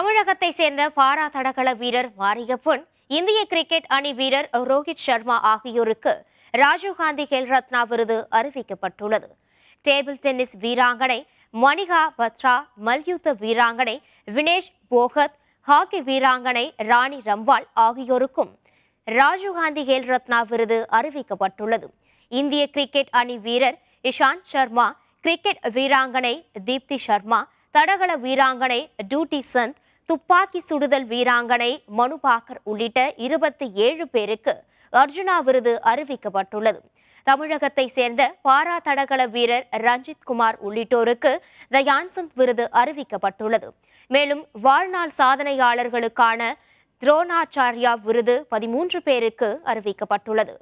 தமிழகத்தை சேர்ந்த பாரா தடகள வீரர் மாரியப்பன் இந்திய கிரிக்கெட் அணி வீரர் ரோஹித் சர்மா ஆகியோருக்கு ராஜீவ்காந்தி கேல் ரத்னா விருது அறிவிக்கப்பட்டுள்ளது டேபிள் டென்னிஸ் வீராங்கனை மணிகா பத்ரா மல்யுத்த வீராங்கனை வினேஷ் போகத் ஹாக்கி வீராங்கனை ராணி ரம்பால் ஆகியோருக்கும் ராஜீவ்காந்தி கேல் ரத்னா விருது அறிவிக்கப்பட்டுள்ளது இந்திய கிரிக்கெட் அணி வீரர் இஷாந்த் சர்மா கிரிக்கெட் வீராங்கனை தீப்தி சர்மா தடகள வீராங்கனை டூட்டி சந்த் துப்பாக்கி சுடுதல் வீராங்கனை மனுபாகர் உள்ளிட்ட இருபத்தி ஏழு பேருக்கு அர்ஜுனா விருது அறிவிக்கப்பட்டுள்ளது தமிழகத்தை சேர்ந்த பாரா தடகள வீரர் ரஞ்சித் குமார் உள்ளிட்டோருக்கு த யான்சந்த் விருது அறிவிக்கப்பட்டுள்ளது மேலும் வாழ்நாள் சாதனையாளர்களுக்கான துரோணாச்சாரியா விருது பதிமூன்று பேருக்கு அறிவிக்கப்பட்டுள்ளது